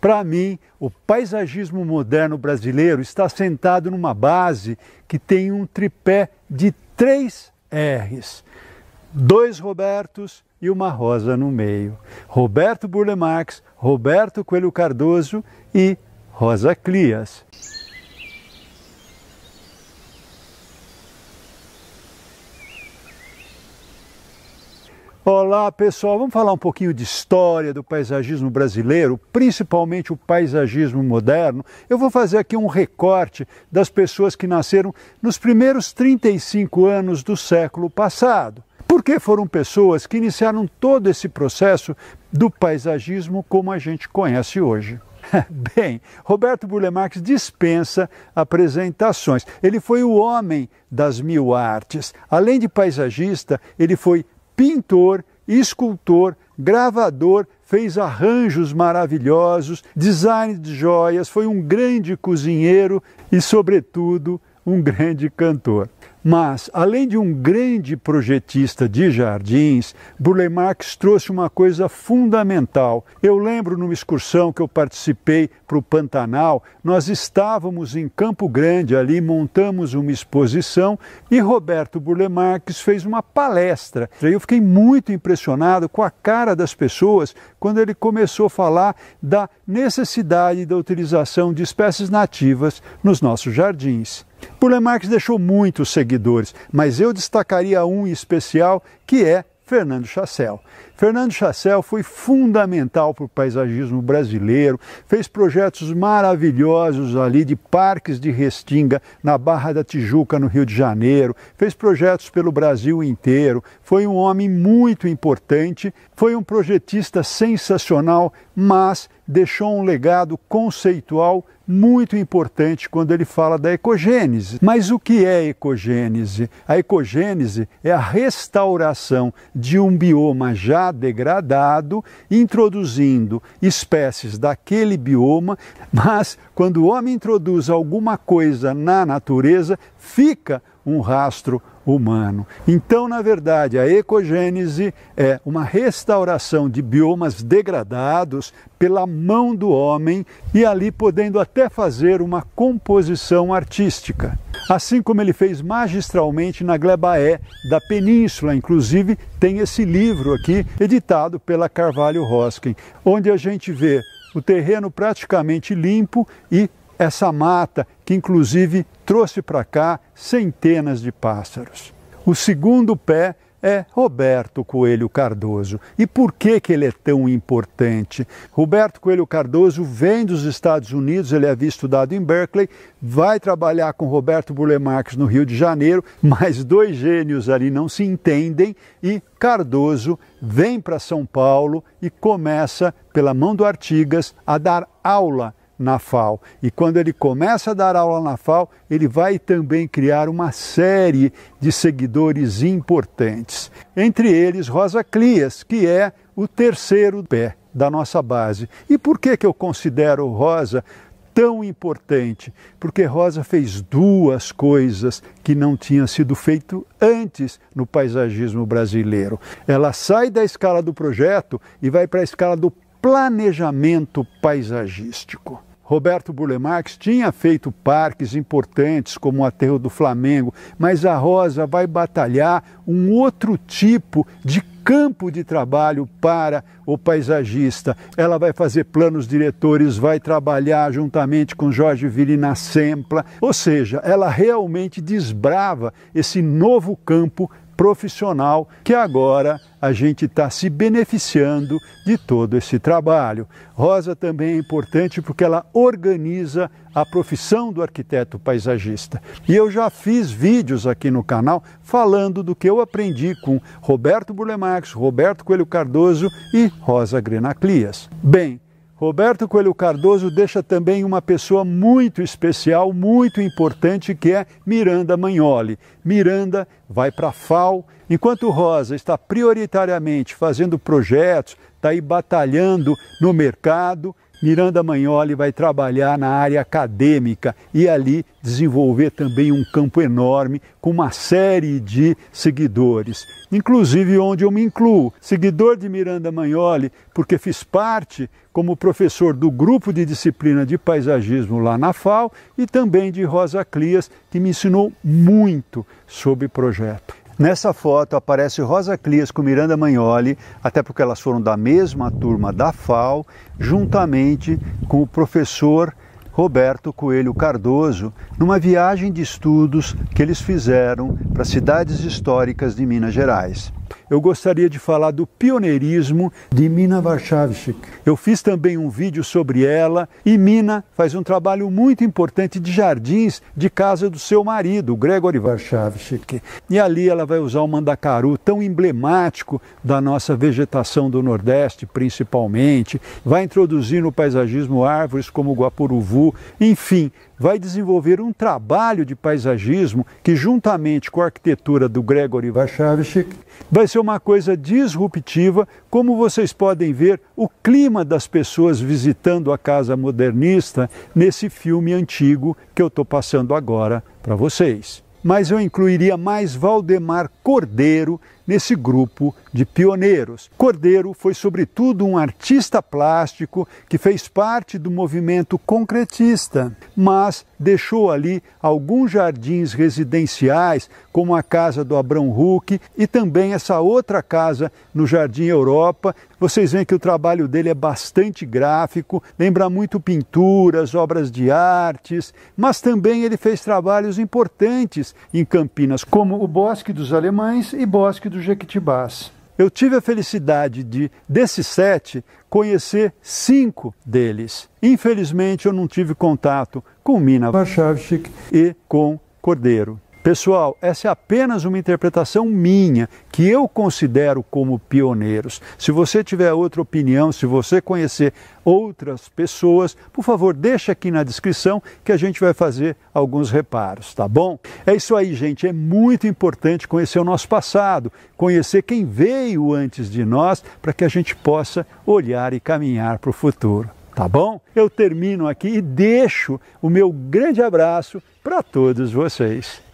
Para mim, o paisagismo moderno brasileiro está sentado numa base que tem um tripé de três R's: dois Robertos e uma rosa no meio. Roberto Burle Marx, Roberto Coelho Cardoso e Rosa Clias. Olá pessoal, vamos falar um pouquinho de história do paisagismo brasileiro, principalmente o paisagismo moderno. Eu vou fazer aqui um recorte das pessoas que nasceram nos primeiros 35 anos do século passado, porque foram pessoas que iniciaram todo esse processo do paisagismo como a gente conhece hoje. Bem, Roberto Burle Marx dispensa apresentações. Ele foi o homem das mil artes. Além de paisagista, ele foi pintor, escultor, gravador, fez arranjos maravilhosos, design de joias, foi um grande cozinheiro e, sobretudo, um grande cantor. Mas, além de um grande projetista de jardins, Burle Marx trouxe uma coisa fundamental. Eu lembro numa excursão que eu participei para o Pantanal, nós estávamos em Campo Grande ali, montamos uma exposição e Roberto Burle Marx fez uma palestra. Eu fiquei muito impressionado com a cara das pessoas quando ele começou a falar da necessidade da utilização de espécies nativas nos nossos jardins. Burle Marx deixou muitos seguidores, mas eu destacaria um em especial que é Fernando Chassel. Fernando Chassel foi fundamental para o paisagismo brasileiro, fez projetos maravilhosos ali de parques de restinga na Barra da Tijuca, no Rio de Janeiro, fez projetos pelo Brasil inteiro, foi um homem muito importante, foi um projetista sensacional, mas deixou um legado conceitual muito importante quando ele fala da ecogênese. Mas o que é ecogênese? A ecogênese é a restauração de um bioma já degradado, introduzindo espécies daquele bioma, mas quando o homem introduz alguma coisa na natureza, fica um rastro humano. Então, na verdade, a ecogênese é uma restauração de biomas degradados pela mão do homem e ali podendo até fazer uma composição artística. Assim como ele fez magistralmente na Glebaé da Península, inclusive tem esse livro aqui, editado pela Carvalho Roskin, onde a gente vê o terreno praticamente limpo e essa mata que inclusive trouxe para cá centenas de pássaros. O segundo pé é Roberto Coelho Cardoso. E por que, que ele é tão importante? Roberto Coelho Cardoso vem dos Estados Unidos, ele havia é estudado em Berkeley, vai trabalhar com Roberto Burle Marx no Rio de Janeiro, mas dois gênios ali não se entendem e Cardoso vem para São Paulo e começa, pela mão do Artigas, a dar aula na FAO. E quando ele começa a dar aula na FAO, ele vai também criar uma série de seguidores importantes. Entre eles, Rosa Clias, que é o terceiro pé da nossa base. E por que, que eu considero Rosa tão importante? Porque Rosa fez duas coisas que não tinham sido feito antes no paisagismo brasileiro. Ela sai da escala do projeto e vai para a escala do planejamento paisagístico. Roberto Burle Marx tinha feito parques importantes, como o Aterro do Flamengo, mas a Rosa vai batalhar um outro tipo de campo de trabalho para o paisagista. Ela vai fazer planos diretores, vai trabalhar juntamente com Jorge Virina Sempla, ou seja, ela realmente desbrava esse novo campo profissional que agora a gente está se beneficiando de todo esse trabalho. Rosa também é importante porque ela organiza a profissão do arquiteto paisagista. E eu já fiz vídeos aqui no canal falando do que eu aprendi com Roberto Burlemax, Roberto Coelho Cardoso e Rosa Grenaclias. Bem, Roberto Coelho Cardoso deixa também uma pessoa muito especial, muito importante, que é Miranda Magnoli. Miranda vai para a FAO, enquanto Rosa está prioritariamente fazendo projetos, está aí batalhando no mercado, Miranda Magnoli vai trabalhar na área acadêmica e ali desenvolver também um campo enorme com uma série de seguidores, inclusive onde eu me incluo, seguidor de Miranda Magnoli, porque fiz parte como professor do grupo de disciplina de paisagismo lá na FAO e também de Rosa Clias, que me ensinou muito sobre projeto. Nessa foto aparece Rosa Clias com Miranda Magnoli, até porque elas foram da mesma turma da FAO, juntamente com o professor Roberto Coelho Cardoso, numa viagem de estudos que eles fizeram para cidades históricas de Minas Gerais eu gostaria de falar do pioneirismo de Mina Warszawczyk. Eu fiz também um vídeo sobre ela e Mina faz um trabalho muito importante de jardins de casa do seu marido, Gregory Warszawczyk. E ali ela vai usar o mandacaru, tão emblemático da nossa vegetação do Nordeste, principalmente. Vai introduzir no paisagismo árvores como o guapuruvu, enfim, vai desenvolver um trabalho de paisagismo que, juntamente com a arquitetura do Gregory Wachowski, vai ser uma coisa disruptiva. Como vocês podem ver, o clima das pessoas visitando a casa modernista nesse filme antigo que eu estou passando agora para vocês. Mas eu incluiria mais Valdemar Cordeiro, nesse grupo de pioneiros. Cordeiro foi, sobretudo, um artista plástico que fez parte do movimento concretista, mas deixou ali alguns jardins residenciais, como a casa do Abrão Huck e também essa outra casa no Jardim Europa. Vocês veem que o trabalho dele é bastante gráfico, lembra muito pinturas, obras de artes, mas também ele fez trabalhos importantes em Campinas, como o Bosque dos Alemães e Bosque dos quatro jequitibás. Eu tive a felicidade de, desses sete, conhecer cinco deles. Infelizmente, eu não tive contato com Mina Vachavchik e com Cordeiro. Pessoal, essa é apenas uma interpretação minha, que eu considero como pioneiros. Se você tiver outra opinião, se você conhecer outras pessoas, por favor, deixa aqui na descrição que a gente vai fazer alguns reparos, tá bom? É isso aí, gente. É muito importante conhecer o nosso passado, conhecer quem veio antes de nós, para que a gente possa olhar e caminhar para o futuro tá bom? Eu termino aqui e deixo o meu grande abraço para todos vocês.